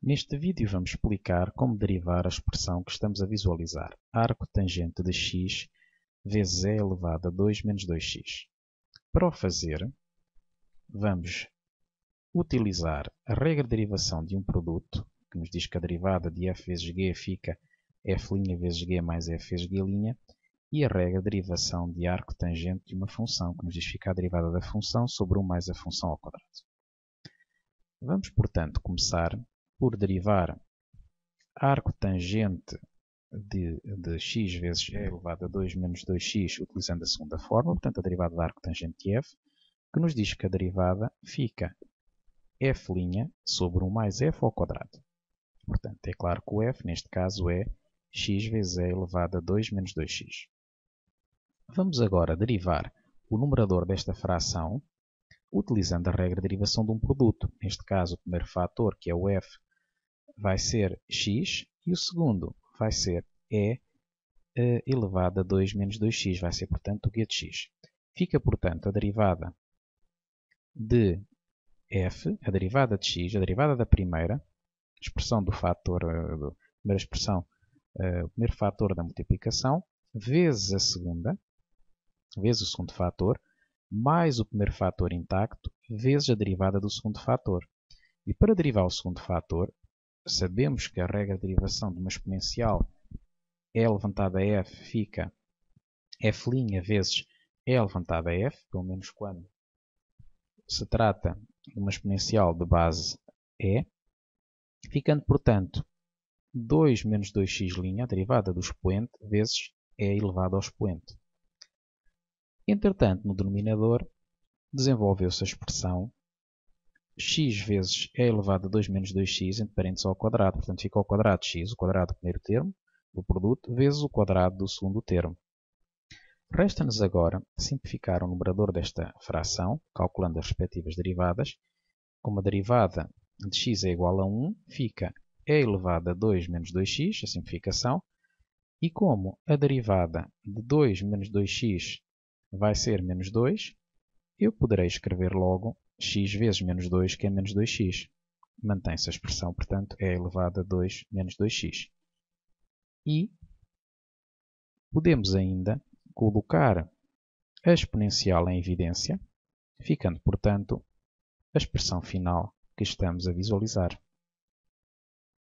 Neste vídeo vamos explicar como derivar a expressão que estamos a visualizar, arco tangente de x vezes e elevado a 2 menos 2x. Para o fazer, vamos utilizar a regra de derivação de um produto, que nos diz que a derivada de f vezes g fica f' vezes g mais f vezes g', e a regra de derivação de arco tangente de uma função, que nos diz que fica a derivada da função sobre 1 mais a função ao quadrado. Vamos, portanto, começar por derivar arco tangente de, de x vezes e elevado a 2 menos 2x, utilizando a segunda forma, portanto a derivada do arco tangente de f, que nos diz que a derivada fica f' sobre 1 mais f ao quadrado. Portanto, é claro que o f, neste caso, é x vezes e elevado a 2 menos 2x. Vamos agora derivar o numerador desta fração utilizando a regra de derivação de um produto. Neste caso, o primeiro fator, que é o f, vai ser x e o segundo vai ser e eh, elevado a 2 menos 2x, vai ser, portanto, o g de x. Fica, portanto, a derivada de f, a derivada de x, a derivada da primeira, expressão do fator, eh, do, primeira expressão, eh, o primeiro fator da multiplicação, vezes a segunda, vezes o segundo fator, mais o primeiro fator intacto, vezes a derivada do segundo fator. E para derivar o segundo fator, sabemos que a regra de derivação de uma exponencial e levantada a f fica f' vezes e levantada a f, pelo menos quando se trata de uma exponencial de base e, ficando, portanto, 2 menos 2x', a derivada do expoente, vezes e elevado ao expoente. Entretanto, no denominador, desenvolveu-se a expressão x vezes e elevado a 2 menos 2x, entre parênteses ao quadrado. Portanto, fica o quadrado de x, o quadrado do primeiro termo, do produto, vezes o quadrado do segundo termo. Resta-nos agora simplificar o numerador desta fração, calculando as respectivas derivadas. Como a derivada de x é igual a 1, fica e elevado a 2 menos 2x, a simplificação. E como a derivada de 2 menos 2x vai ser menos 2, eu poderei escrever logo x vezes menos 2, que é menos 2x. Mantém-se a expressão, portanto, é elevado a 2 menos 2x. E podemos ainda colocar a exponencial em evidência, ficando, portanto, a expressão final que estamos a visualizar.